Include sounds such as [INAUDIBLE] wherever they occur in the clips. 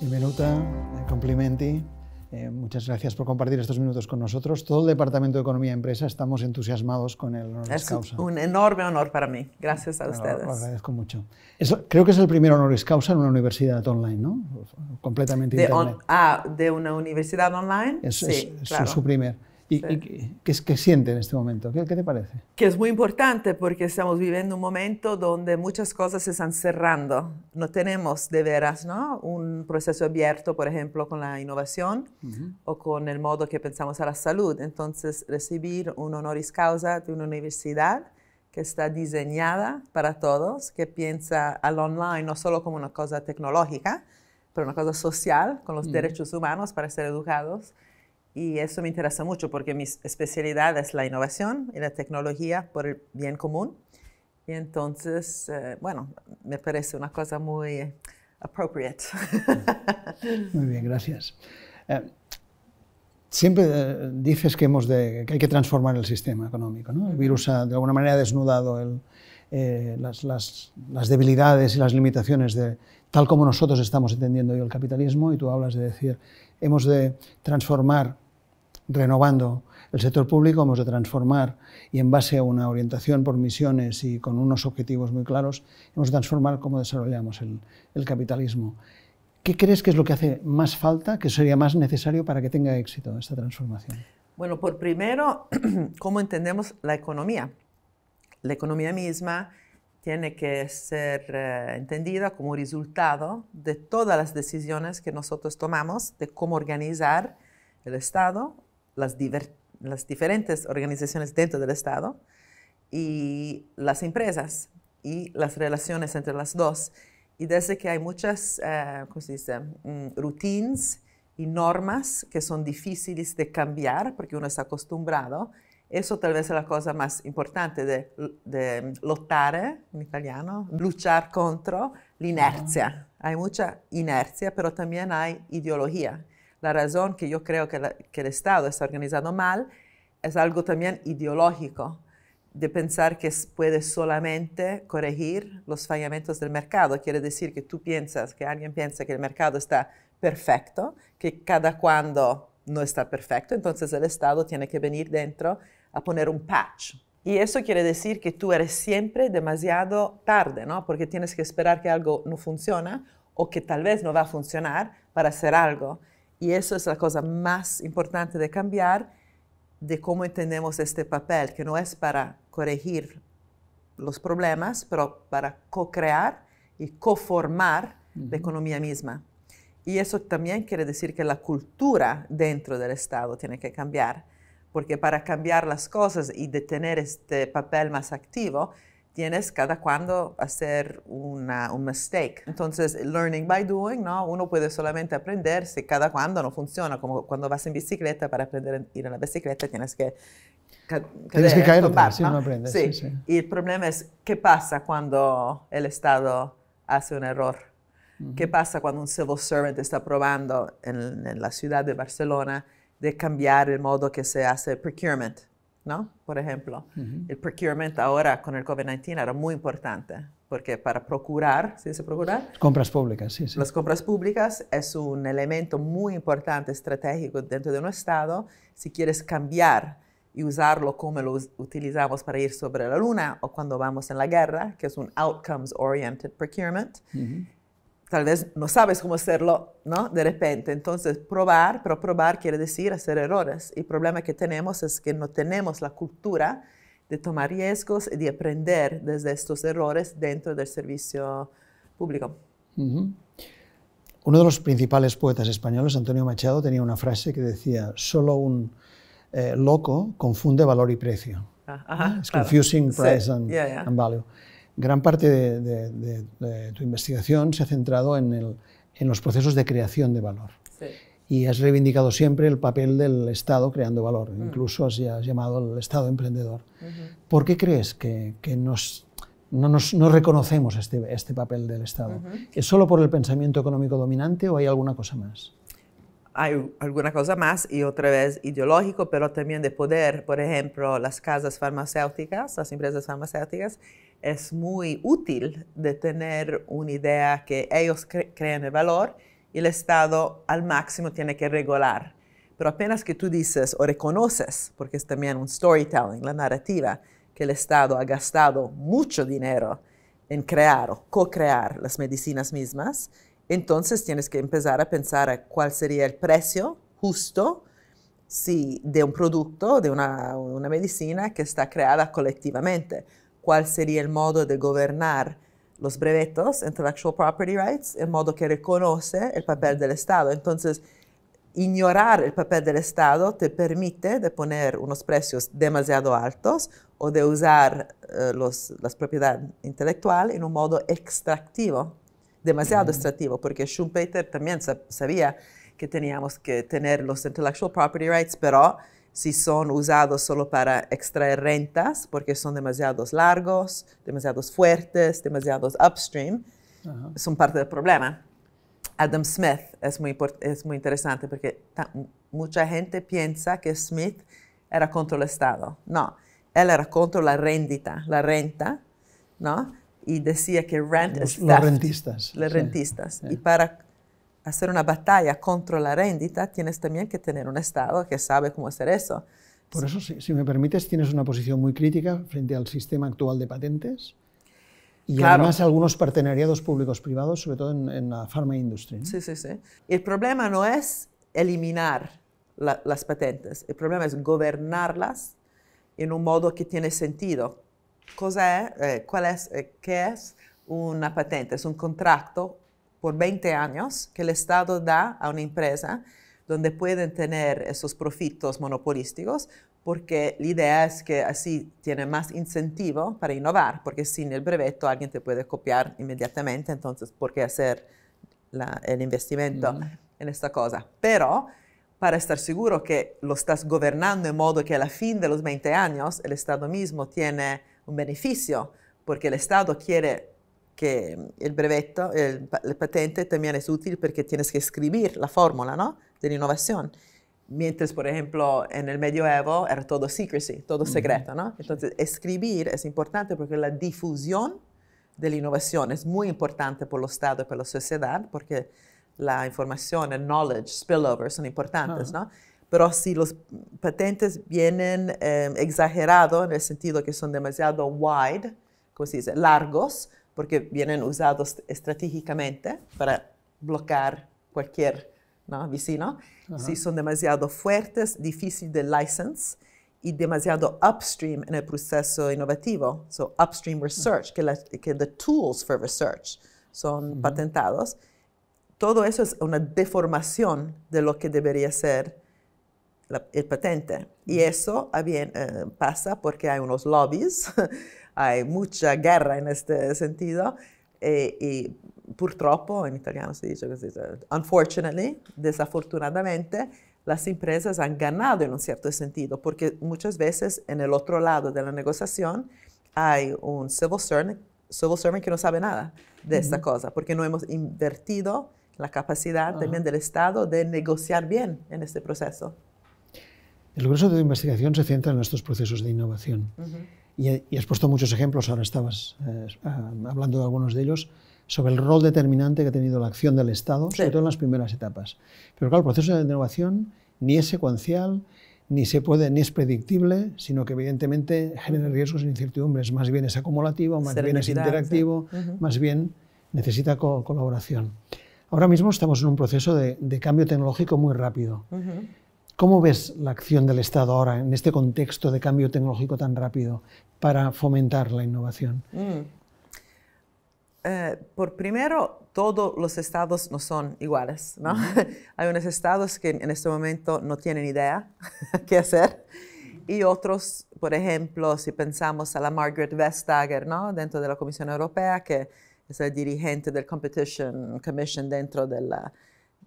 Bienvenuta, complimenti. Eh, muchas gracias por compartir estos minutos con nosotros. Todo el Departamento de Economía y e Empresa estamos entusiasmados con el honor Es un enorme honor para mí. Gracias a ustedes. Lo, agradezco mucho. creo que es el primer honoris causa en una universidad online, ¿no? Completamente de internet. ah, de una universidad online. sí, es, claro. su primer. ¿Y, qué, es que siente en este momento? ¿Qué, te parece? Que es muy importante porque estamos viviendo un momento donde muchas cosas se están cerrando. No tenemos de veras ¿no? un proceso abierto, por ejemplo, con la innovación o con el modo que pensamos a la salud. Entonces, recibir un honoris causa de una universidad que está diseñada para todos, que piensa al online no solo como una cosa tecnológica, pero una cosa social, con los mm. derechos humanos para ser educados y eso me interesa mucho porque mi especialidad es la innovación y la tecnología por el bien común. Y entonces, eh, bueno, me parece una cosa muy eh, appropriate. [LAUGHS] Muy bien, gracias. Eh, siempre dices que, hemos de, hay que transformar el sistema económico. ¿no? El virus ha de alguna manera desnudado el, las, las, las, debilidades y las limitaciones de tal como nosotros estamos entendiendo hoy el capitalismo y tú hablas de decir, hemos de transformar renovando el sector público, hemos de transformar y en base a una orientación por misiones y con unos objetivos muy claros, hemos de transformar cómo desarrollamos el, capitalismo. ¿Qué crees que es lo que hace más falta, que sería más necesario para que tenga éxito esta transformación? Bueno, por primero, [CLEARS THROAT] ¿cómo entendemos la economía? La economía misma tiene que ser eh, entendida como resultado de todas las decisiones que nosotros tomamos de cómo organizar el Estado, las, diferentes organizaciones dentro del Estado y las empresas y las relaciones entre las dos. Y desde que hay muchas, rutinas eh, ¿cómo se dice? Mm, routines y normas que son difíciles de cambiar porque uno está acostumbrado, eso tal vez es la cosa más importante de, de eh, en italiano, luchar contra la inercia. Hay mucha inercia, pero también hay ideología. La razón que yo creo que, el Estado está organizado mal es algo también ideológico, de pensar que puede solamente corregir los fallamientos del mercado. Quiere decir que tú piensas, que alguien piensa que el mercado está perfecto, que cada cuando no está perfecto, entonces el Estado tiene que venir dentro a poner un patch. Y eso quiere decir que tú eres siempre demasiado tarde, ¿no? Porque tienes que esperar que algo no funciona o que tal vez no va a funcionar para hacer algo. Y eso es la cosa más importante de cambiar, de cómo entendemos este papel, que no es para corregir los problemas, pero para co-crear y co-formar la economía misma. Y eso también quiere decir que la cultura dentro del Estado tiene que cambiar, porque para cambiar las cosas y de tener este papel más activo, tienes cada cuando hacer un mistake. Entonces, learning by doing, ¿no? Uno puede solamente aprender si cada cuando no funciona, como cuando vas en bicicleta, para aprender a ir en la bicicleta tienes que caer, Tienes que caer Si no aprendes. Sí. Sí, Y el problema es, ¿qué pasa cuando el Estado hace un error? ¿Qué pasa cuando un civil servant está probando en, en la ciudad de Barcelona de cambiar el modo que se hace procurement? ¿no? Por ejemplo, el procurement ahora con el COVID-19 era muy importante porque para procurar, ¿sí se procurar? Compras públicas, sí, sí. Las compras públicas es un elemento muy importante, estratégico dentro de un Estado. Si quieres cambiar y usarlo como lo utilizamos para ir sobre la luna o cuando vamos en la guerra, que es un outcomes-oriented procurement, tal vez no sabes cómo hacerlo, ¿no? De repente. Entonces, probar, pero probar quiere decir hacer errores. Y el problema que tenemos es que no tenemos la cultura de tomar riesgos y de aprender desde estos errores dentro del servicio público. Uno de los principales poetas españoles, Antonio Machado, tenía una frase que decía, solo un eh, loco confunde valor y precio. Ah, confusing price and value gran parte de, tu investigación se ha centrado en, los procesos de creación de valor. Y has reivindicado siempre el papel del Estado creando valor, mm. incluso has, llamado al Estado emprendedor. ¿Por qué crees que, no, reconocemos este, este, papel del Estado? ¿Es solo por el pensamiento económico dominante o hay alguna cosa más? hay alguna cosa más y otra vez ideológico, pero también de poder. Por ejemplo, las casas farmacéuticas, las empresas farmacéuticas, es muy útil de tener una idea que ellos crean el valor y el Estado al máximo tiene que regular. Pero apenas que tú dices o reconoces, porque es también un storytelling, la narrativa, que el Estado ha gastado mucho dinero en crear o co-crear las medicinas mismas, entonces tienes que empezar a pensar cuál sería el precio justo de un producto, de una, medicina que está creada colectivamente. ¿Cuál sería el modo de gobernar los brevetos, intellectual property rights, en modo que reconoce el papel del Estado? Entonces, ignorar el papel del Estado te permite de poner unos precios demasiado altos o de usar eh, las propiedades intelectuales en un modo extractivo demasiado extractivo, porque Schumpeter también sabía que teníamos que tener los intellectual property rights, pero si son usados solo para extraer rentas, porque son demasiados largos, demasiados fuertes, demasiados upstream, son parte del problema. Adam Smith es muy, es muy interesante porque mucha gente piensa que Smith era contra el Estado. No, él era contra la rendita, la renta, ¿no? y decía que rent los, Los rentistas. Los rentistas. Y para hacer una batalla contra la rendita tienes también que tener un Estado que sabe cómo hacer eso. Por eso, si, me permites, tienes una posición muy crítica frente al sistema actual de patentes y además algunos partenariados públicos-privados, sobre todo en, la farma industry Sí, sí, sí. El problema no es eliminar las patentes, el problema es gobernarlas en un modo que tiene sentido, cos'è, eh, cuál es, eh, qué es una patente. è un contrato per 20 anni che el Estado da a una empresa donde pueden tener esos profitos monopolísticos porque la idea es que así tiene più incentivo per innovare, perché sin el brevetto alguien te può copiare inmediatamente, quindi perché qué hacer la, investimento mm. questa cosa? Però, per essere sicuro che lo stai governando in modo che a la fin de 20 anni, el Estado mismo tiene un beneficio, perché el Estado quiere que el mm, breveto, el, patente también es útil porque tienes que escribir la fórmula ¿no? de la innovación. Mientras, por ejemplo, en eh, medioevo era tutto secrecy, tutto mm-hmm. secreto, ¿no? Entonces, escribir es importante perché la diffusione de la innovación es importante per el Stato e per la società, perché la informazione, il knowledge, spillover son importantes, ah. ¿no? pero si los patentes vienen em, exagerados en el sentido que son demasiado wide, como se dice, largos, porque vienen usados estratégicamente para bloquear cualquier vecino, si son demasiado fuertes, difíciles de license y demasiado upstream en el proceso innovativo, so upstream research, que, los que the tools for research son patentados, todo eso es una deformación de lo que debería ser el patente. Y eso ah, bien, eh, pasa porque hay unos lobbies, [LAUGHS] hay mucha guerra en este sentido. Eh, y y purtroppo, en italiano se dice unfortunately, desafortunadamente, las empresas han ganado en un cierto sentido, porque muchas veces en el otro lado de la negociación hay un civil servant, que no sabe nada de esta cosa, porque no hemos invertido la capacidad ah. también del Estado de negociar bien en este proceso. El grueso de la investigación se centra en estos procesos de innovación. y, has puesto muchos ejemplos, ahora estabas eh, ah, hablando de algunos de ellos, sobre el rol determinante que ha tenido la acción del Estado, sobre todo en las primeras etapas. Pero claro, el proceso de innovación ni es secuencial, ni se puede, ni es predictible, sino que evidentemente genera riesgos e incertidumbres. Más bien es acumulativo, más bien es interactivo, más bien necesita colaboración. Ahora mismo estamos en un proceso de, cambio tecnológico muy rápido. ¿Cómo ves la acción del Estado ahora en este contexto de cambio tecnológico tan rápido para fomentar la innovación? Mm. Eh, por primero, todos los estados no son iguales, ¿no? Mm. [LAUGHS] Hay unos estados que en este momento no tienen idea [LAUGHS] qué hacer y otros, por ejemplo, si pensamos a la Margaret Vestager, ¿no? Dentro de la Comisión Europea, que es la dirigente del Competition Commission dentro de la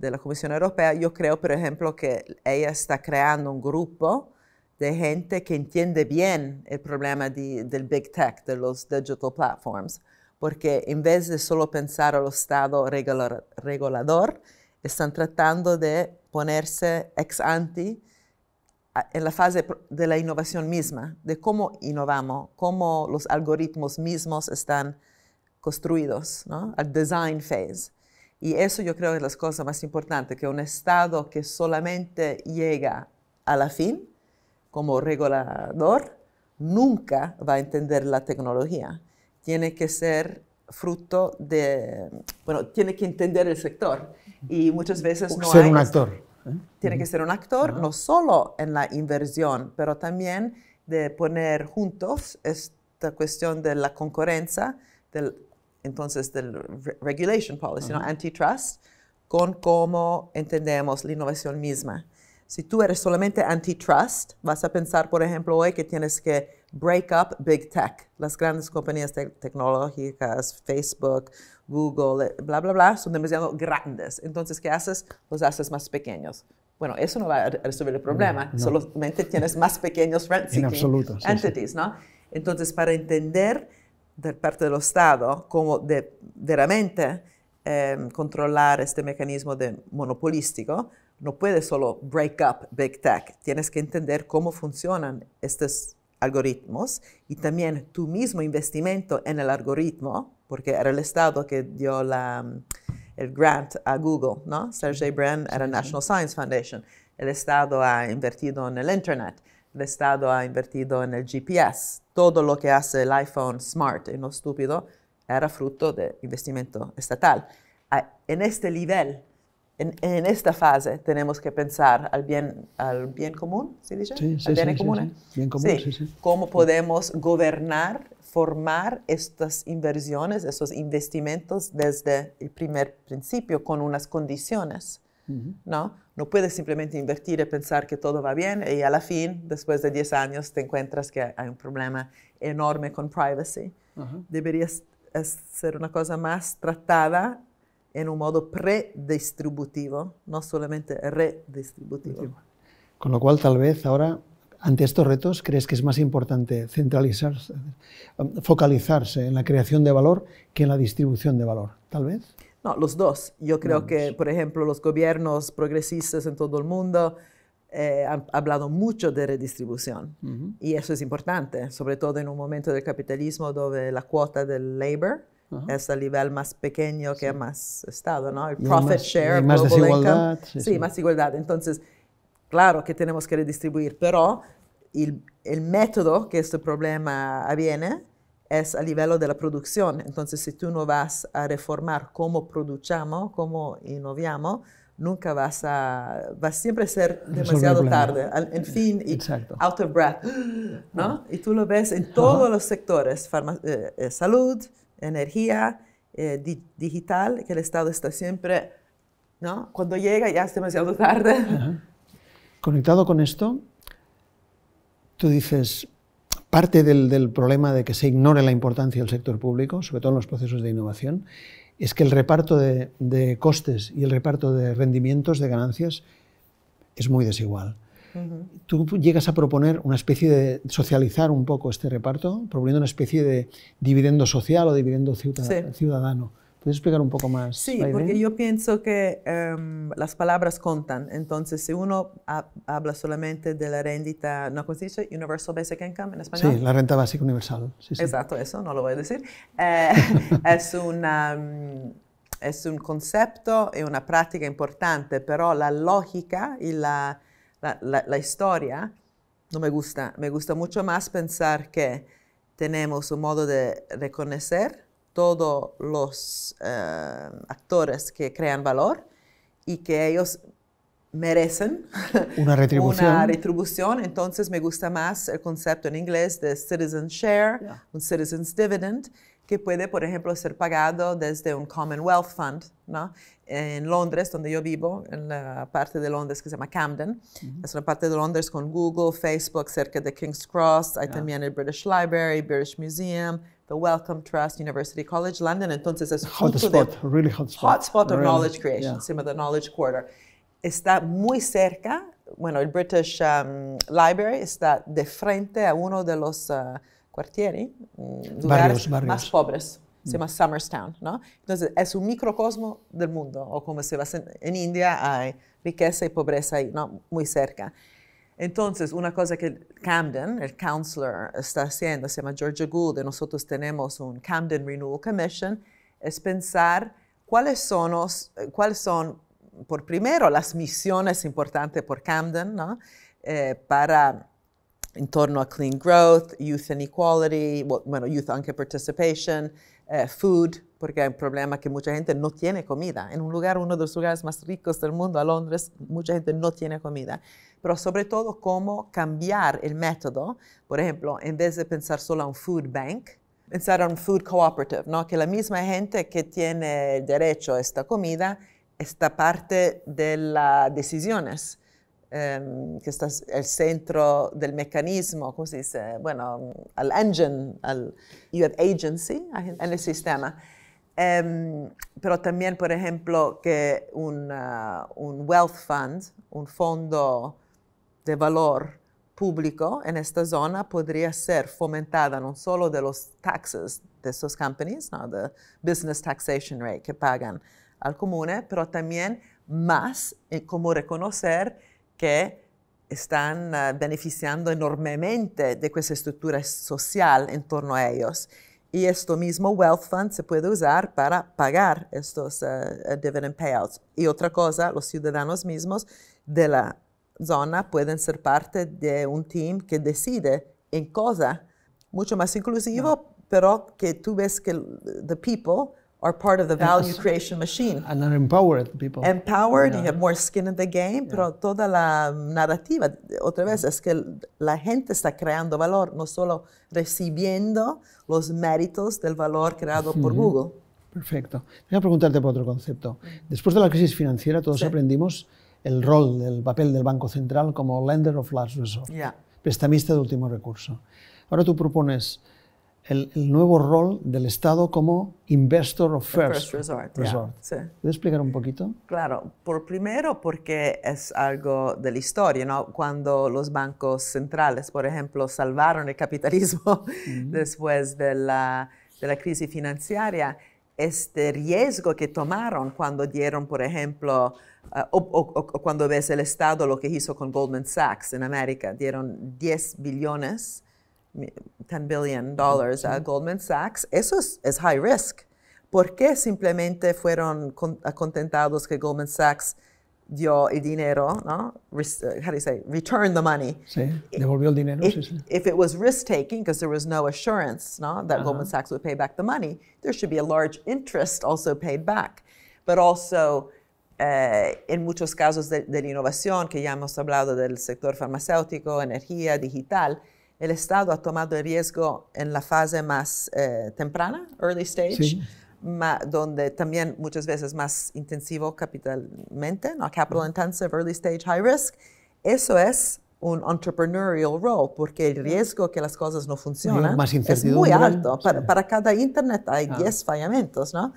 de la Comisión Europea, yo creo, por ejemplo, que ella está creando un grupo de gente que entiende bien el problema del big tech, de los digital platforms, porque en vez de solo pensar al Estado regulador, están tratando de ponerse ex ante en la fase de la innovación misma, de cómo innovamos, cómo los algoritmos mismos están construidos, ¿no? al design phase. Y eso yo creo que es la cosa más importante, que un Estado que solamente llega a la fin como regulador nunca va a entender la tecnología. Tiene que ser fruto de, bueno, tiene que entender el sector y muchas veces no ser un actor. ¿eh? Tiene que ser un actor no solo en la inversión, pero también de poner juntos esta cuestión de la concurrencia, del entonces del regulation policy, ¿no? antitrust, con cómo entendemos la innovación misma. Si tú eres solamente antitrust, vas a pensar, por ejemplo, hoy que tienes que break up big tech, las grandes compañías tecnológicas, Facebook, Google, bla, bla, bla, son demasiado grandes. Entonces, ¿qué haces? Los haces más pequeños. Bueno, eso no va a resolver el problema, solamente tienes más pequeños entities, ¿no? Entonces, para entender del parte del Estado, como de, veramente eh, controlar este mecanismo monopolístico, no no solo break up big tech, tienes que entender cómo funcionan estos algoritmos y también tu mismo investimento en el algoritmo, porque era el Estado que dio la, el grant a Google, ¿no? Sergey Brin era National Science Foundation. El Estado ha invertido en el Internet el Estado ha invertido en el GPS. Todo lo que hace el iPhone smart y no estúpido era fruto de investimento estatal. Ah, en este nivel, en, esta fase, tenemos que pensar al bien, al bien común, ¿se dice? Sí, sí, al ¿eh? bien común. Bien común ¿Cómo podemos gobernar, formar estas inversiones, esos investimentos desde el primer principio con unas condiciones? ¿No? No puedes simplemente invertir y pensar que todo va bien y a la fin, después de 10 años, te encuentras que hay un problema enorme con privacy. Debería Deberías eh, ser una cosa más tratada en un modo predistributivo, no solamente redistributivo. Con lo cual, tal vez ahora, ante estos retos, crees que es más importante centralizarse, focalizarse en la creación de valor que en la distribución de valor, tal vez. No, los dos. Yo creo que, por ejemplo, los gobiernos progresistas en todo el mundo eh, han hablado mucho de redistribución y eso es importante, sobre todo en un momento del capitalismo donde la cuota del labor es el nivel más pequeño que ha Estado, ¿no? El profit share, más global Sí, más igualdad. Entonces, claro que tenemos que redistribuir, pero el, el método que este problema viene es a nivel de la producción. Entonces, si tú no vas a reformar cómo producimos, cómo innovamos, nunca vas a, va siempre a ser demasiado tarde, en fin, y Exacto. out of breath, [GASPS] ¿no? Y tú lo ves en todos los sectores, eh, eh, salud, energía, eh, digital, que el Estado está siempre, ¿no? Cuando llega ya es demasiado tarde. Conectado con esto, tú dices, Parte del, problema de que se ignore la importancia del sector público, sobre todo en los procesos de innovación, es que el reparto de, costes y el reparto de rendimientos, de ganancias, es muy desigual. Tú llegas a proponer una especie de socializar un poco este reparto, proponiendo una especie de dividendo social o dividendo ciudadano ¿Puedes explicar un poco más? Sí, porque yo pienso que em, las palabras contan. Entonces, si uno habla solamente de la renta, ¿no cómo se dice? Universal Basic Income en español. Sí, la renta básica universal. Sí, sí. Exacto, eso no lo voy a decir. Eh, [LAUGHS] es, una, mm, es un concepto y una práctica importante, pero la lógica y la, la, la historia no me gusta. Me gusta mucho más pensar que tenemos un modo de reconocer todos los eh, actores que crean valor y que ellos merecen una [LAUGHS] retribución. Entonces me gusta más el concepto en inglés de citizen share, un citizen's dividend, que puede, por ejemplo, ser pagado desde un Commonwealth Fund, ¿no? En Londres, donde yo vivo, en la parte de Londres que se llama Camden, mm-hmm. es una parte de Londres con Google, Facebook, cerca de King's Cross, hay también el British Library, British Museum, the Welcome Trust, University College London. Entonces es un spot, de, really hot spot. of knowledge creation, se The Knowledge Quarter. Está muy cerca, bueno, el British um, Library está de frente a uno de los uh, mm, barrios, más pobres. Se llama mm. Summerstown, ¿no? Entonces, es un microcosmo del mundo, o como se va en India, hay riqueza y pobreza ahí, ¿no? Muy cerca. Entonces, una cosa que Camden, el counselor, está haciendo, se llama Georgia Gould, y nosotros tenemos un Camden Renewal Commission, es pensar cuáles son, eh, por primero, las misiones importantes por Camden, ¿no? Eh, para en torno a clean growth, youth and equality, bueno, youth anche participation, eh, food, porque hay un problema que mucha gente no tiene comida. En un lugar, uno de los lugares más ricos del mundo, a Londres, mucha gente no tiene comida. Pero sobre todo, cómo cambiar el método. Por ejemplo, en vez de pensar solo en un food bank, pensar en un food cooperative, ¿no? que la misma gente que tiene derecho a esta comida está parte de las decisiones. Em, que está el centro del mecanismo, ¿cómo se dice? Bueno, al engine, al, you have agency en el sistema. Em, pero también, por ejemplo, que un, ah, un wealth fund, un fondo de valor público en esta zona podría ser fomentada no solo de los taxes de estas companies, no, de business taxation rate que pagan al comune, pero también más eh, como reconocer que están ah, beneficiando enormemente de estructura social en torno a ellos. Y esto mismo, Wealth Fund, se puede usar para pagar estos eh, eh, dividend payouts. Y otra cosa, los ciudadanos mismos de la zona pueden ser parte de un team que decide en cosa mucho más inclusivo, pero que tú ves que the people are part of the value creation machine. And are empowered people. Empowered, you have more skin in the game, pero toda la narrativa, otra vez, es que la gente está creando valor, no solo recibiendo los méritos del valor creado por Google. Perfecto. Voy a preguntarte por otro concepto. Mm. Después de la crisis financiera, todos aprendimos el rol, el papel del Banco Central como lender of last resort, prestamista de último recurso. Ahora tú propones el, nuevo rol del Estado como investor of first, resort. ¿Puedes explicar un poquito? Claro, por primero porque es algo de la historia, ¿no? Cuando los bancos centrales, por ejemplo, salvaron el capitalismo [LAUGHS] después de la, crisis financiera, este riesgo que tomaron cuando dieron, por ejemplo, eh, o, o, cuando ves el Estado lo que hizo con Goldman Sachs en América, dieron 10 billones 10 billion dólares a Goldman Sachs, eso es, high risk. ¿Por qué simplemente fueron contentados que Goldman Sachs dio el dinero, ¿no? Eh, how do say, return the money. Sí, devolvió el dinero. sí, sí. if it was risk taking, because there was no assurance, ¿no? That Goldman Sachs would pay back the money, there should be a large interest also paid back. But also, eh, en muchos casos de, de la innovación, que ya hemos hablado del sector farmacéutico, energía, digital, el Estado ha tomado el riesgo en la fase más eh, temprana, early stage, donde también muchas veces más intensivo capitalmente, no capital intensive, early stage, high risk. Eso es un entrepreneurial role, porque el riesgo que las cosas no funcionan es muy alto. Para, cada Internet hay 10 fallamientos, ¿no?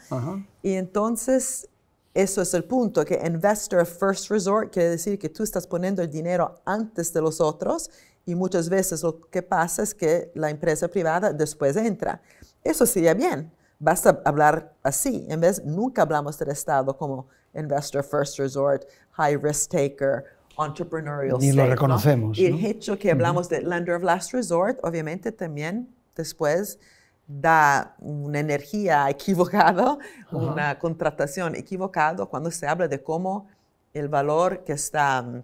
Y entonces, eso es el punto, que investor of first resort quiere decir que tú estás poniendo el dinero antes de los otros y muchas veces lo que pasa es que la empresa privada después entra. Eso sería bien, basta hablar así, en vez nunca hablamos del Estado como investor first resort, high risk taker, entrepreneurial. Ni lo reconocemos. Y el hecho que hablamos de lender of last resort, obviamente también después da una energía [LAUGHS] equivocada, una contratación equivocada cuando se habla de cómo el valor que está mm,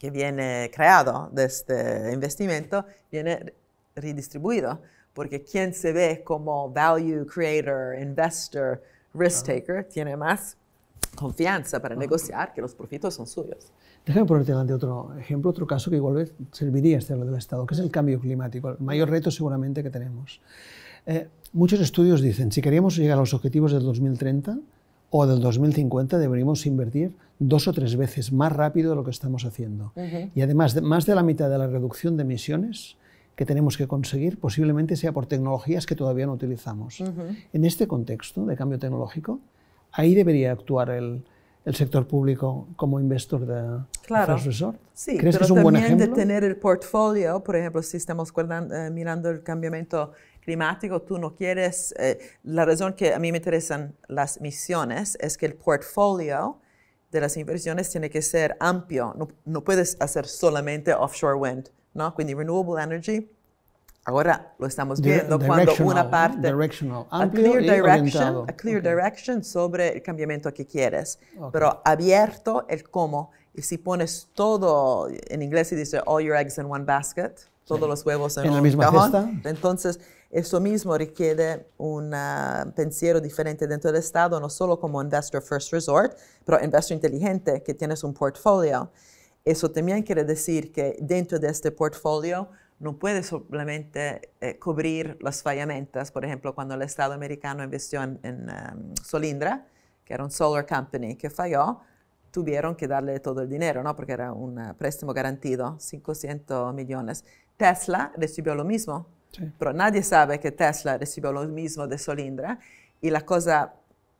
que viene creado de este investimento viene redistribuido, porque quien se ve como value creator, investor, risk taker, tiene más confianza para negociar que los profitos son suyos. Déjame ponerte delante otro ejemplo, otro caso que igual serviría este del Estado, que es el cambio climático, el mayor reto seguramente que tenemos. Eh, muchos estudios dicen, si queremos llegar a los objetivos del 2030 o del 2050, deberíamos invertir dos o tres veces más rápido de lo que estamos haciendo. Y además, más de la mitad de la reducción de emisiones que tenemos que conseguir posiblemente sea por tecnologías que todavía no utilizamos. En este contexto de cambio tecnológico, ahí debería actuar el, el sector público como investor de claro. Resort. Sí, ¿Crees pero que es un buen ejemplo? de tener el portfolio, por ejemplo, si estamos eh, mirando el cambio climático, tú no quieres, eh, la razón que a mí me interesan las misiones es que el portfolio de las inversiones tiene que ser amplio, no, puedes hacer solamente offshore wind, ¿no? Quindi renewable energy, ahora lo estamos viendo cuando una parte... Directional, amplio a clear, direction, a clear direction sobre el cambiamiento que quieres, pero abierto el cómo. Y si pones todo, en inglés se dice all your eggs in one basket, todos los huevos en, la misma cajón, entonces eso mismo requiere un ah, pensiero diferente dentro del Estado, no solo como investor first resort, pero investor inteligente, que tienes un portfolio. Eso también quiere decir que dentro de este portfolio no puedes solamente eh, cubrir las fallamentas. Por ejemplo, cuando el Estado americano invirtió en, um, Solindra, que era un solar company que falló, tuvieron que darle todo el dinero, ¿no? porque era un ah, préstamo garantido, 500 millones. Tesla recibió lo mismo, pero nadie sabe que Tesla recibió lo mismo de Solindra Y e la cosa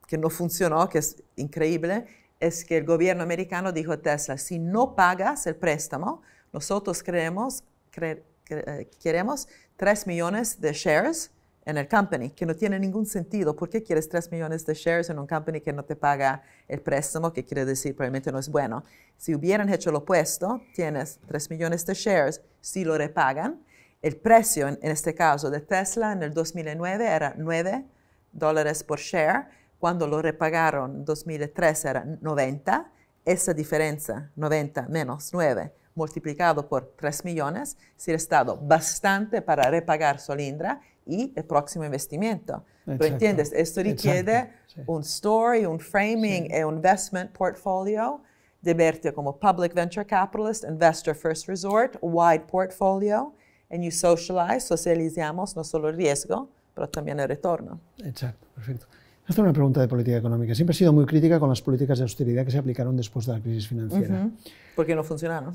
que no funcionó, que es increíble, es que el gobierno americano dijo a Tesla, si no pagas el préstamo, nosotros eh, queremos 3 millones de shares en el company, que no tiene ningún sentido. ¿Por qué quieres 3 millones de shares en un company que no te paga el préstamo, que quiere decir probablemente no es bueno? Si hubieran hecho lo opuesto, tienes 3 millones de shares, si lo repagan, el precio, en, este caso, de Tesla en el 2009 era 9 dólares por share. Cuando lo repagaron en 2003 era 90. Esa diferencia, 90 menos 9, multiplicado por 3 millones, se ha estado bastante para repagar Solindra y el próximo investimiento. entiendes? Esto requiere un story, un framing e un investment portfolio de verte como public venture capitalist, investor first resort, wide portfolio y socializamos no solo el riesgo, pero también el retorno. Exacto, perfecto. Esta una pregunta de política económica. Siempre he sido muy crítica con las políticas de austeridad que se aplicaron después de la crisis financiera. Porque no funcionaron.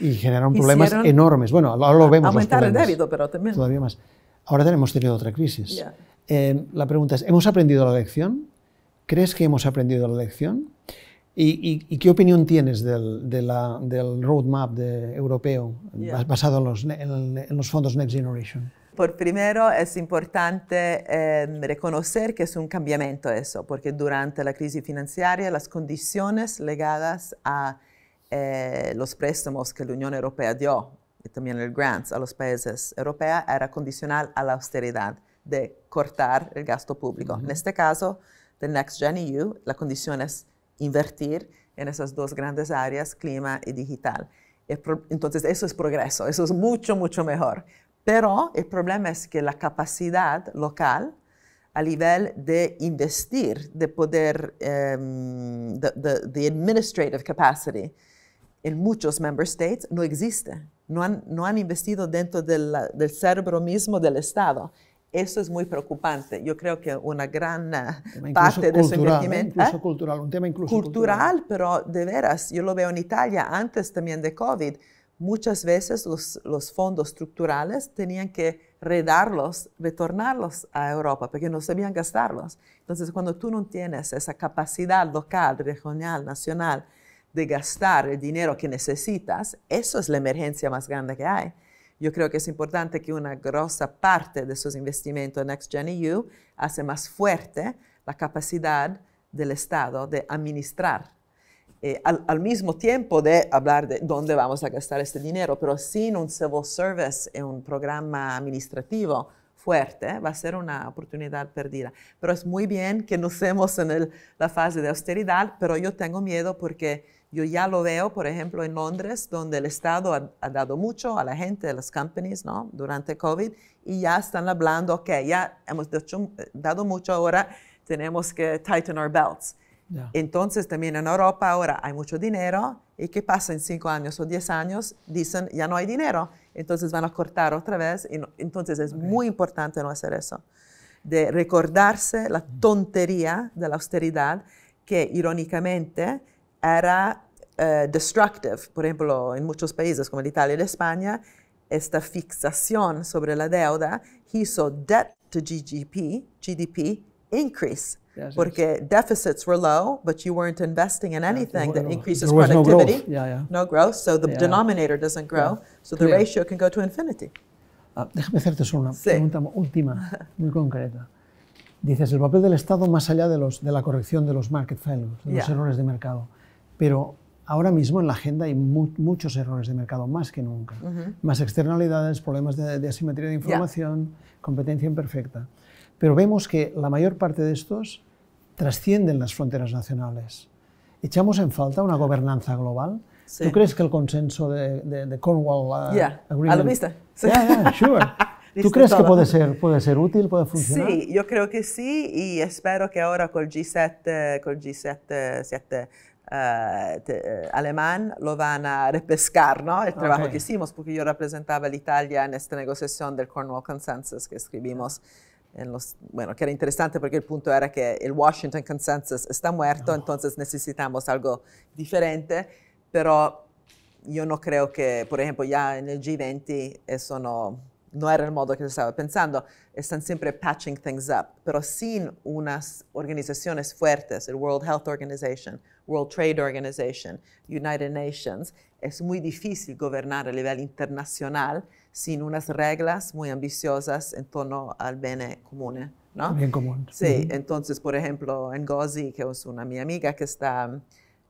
y generaron problemas enormes. Bueno, ahora lo vemos. Aumentar el débito, pero también. Todavía más. Ahora tenemos tenido otra crisis. Eh, la pregunta es, ¿hemos aprendido la lección? ¿Crees que hemos aprendido la lección? ¿Y, qué opinión tienes del, de del roadmap de europeo basado en los, fondos Next Generation? Por primero es importante em, reconocer que es un cambiamiento eso, porque durante la crisis financiera las condiciones legadas a eh, los préstamos que la Unión Europea dio y también el grants a los países europeos era condicional a la austeridad de cortar el gasto público. En este caso, del Next Gen EU, las condiciones invertir en esas dos grandes áreas, clima y digital. Entonces, eso es progreso, eso es mucho, mucho mejor. Pero el problema es que la capacidad local a nivel de investir, de poder, de em, administrative capacity, en muchos member states no existe. No han, no han investido dentro del, del cerebro mismo del Estado eso es muy preocupante. Yo creo que una gran ah, parte de su invertimiento Incluso ¿eh? cultural, un tema incluso cultural, cultural. pero de veras, yo lo veo en Italia antes también de COVID. Muchas veces los fondos estructurales tenían que redarlos, retornarlos a Europa, porque no sabían gastarlos. Entonces, cuando tú no tienes esa capacidad local, regional, nacional, de gastar el dinero que necesitas, eso es la emergencia más grande que hay. Yo creo que es importante que una grossa parte de sus investimentos en Next EU e hace más fuerte la capacidad del Estado de administrar. Eh, al, al, mismo tiempo de hablar de dónde vamos a gastar este dinero, pero sin un civil service, un programa administrativo fuerte, va a ser una oportunidad perdida. Pero es muy bien que nos estemos en la fase de austeridad, pero yo tengo miedo porque yo ya lo veo, por ejemplo, en Londres, donde el Estado ha, dado mucho a la gente, a las companies, ¿no? Durante COVID, y ya están hablando, ok, ya hemos eh, dado mucho ahora, tenemos que tighten our belts. Entonces también en Europa ahora hay mucho dinero y ¿qué pasa en cinco años o diez años? Dicen, ya no hay dinero, entonces van a cortar otra vez. Y entonces es muy importante no hacer eso, de recordarse la tontería de la austeridad que irónicamente era eh, destructive. Por ejemplo, en muchos países como Italia y España, esta fixación sobre la deuda hizo debt to GDP, GDP increase porque yes. deficits were low, but you weren't investing in anything yeah, that increases productivity. No growth. Yeah, yeah. no growth. so the denominator doesn't grow, so the ratio can go to infinity. Ah, déjame hacerte solo una pregunta última, muy concreta. Dices, el papel del Estado más allá de, la corrección de los market failures, de los errores de mercado. Pero ahora mismo en la agenda hay muchos errores de mercado, más que nunca. Más externalidades, problemas de asimetría de información, competencia imperfecta. Pero vemos que la mayor parte de estos trascienden las fronteras nacionales. ¿Echamos en falta una gobernanza global? ¿Tú crees que el consenso de, Cornwall uh, A la vista. Sí. [LAUGHS] ¿Tú crees que puede ser, útil, puede funcionar? Sí, yo creo que sí y espero que ahora con el G7, eh, con G7, eh, eh, alemán lo van a repescar, El trabajo que hicimos, porque yo representaba a Italia en esta negociación del Cornwall Consensus que escribimos bueno, que era interesante porque el punto era que el Washington Consensus está muerto, ah. entonces necesitamos algo diferente, pero yo no creo que, por ejemplo, ya en el G20 eso no, no era el modo que se estaba pensando. Están siempre patching things up, pero sin unas organizaciones fuertes, el World Health Organization, World Trade Organization, United Nations, es muy difícil gobernar a nivel internacional sin unas reglas muy ambiciosas en torno al bien común. ¿no? Bien común. Sí, entonces, por ejemplo, Ngozi, que es una mi amiga que está mm,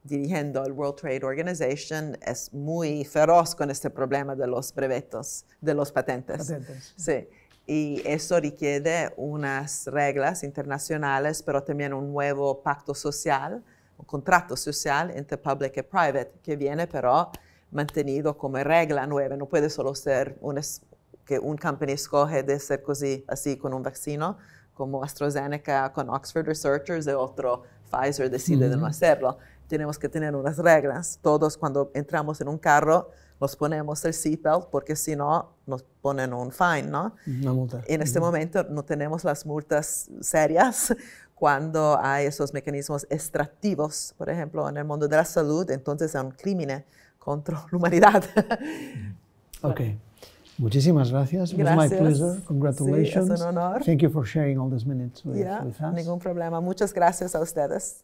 dirigiendo el World Trade Organization, es muy feroz con este problema de los brevetos, de los patentes. patentes. Sí. Y eso requiere unas reglas internacionales, pero también un nuevo pacto social, un contrato social entre public y private, que viene pero mantenido como regla nueva, no puede solo ser un, que un company escoge de ser así con un vaccino, como AstraZeneca con Oxford Researchers de otro Pfizer decide de no hacerlo. Tenemos que tener unas reglas. Todos cuando entramos en un carro nos ponemos el seatbelt porque si no nos ponen un fine, ¿no? Una multa. En este momento no tenemos las multas serias [LAUGHS] cuando hay esos mecanismos extractivos, por ejemplo, en el mundo de la salud, entonces es un crimen contra la humanidad. [LAUGHS] ok. Muchísimas gracias. gracias. It was my pleasure. Congratulations. Sí, es un honor. Thank you for sharing all these minutes with, with us. Ningún problema. Muchas gracias a ustedes.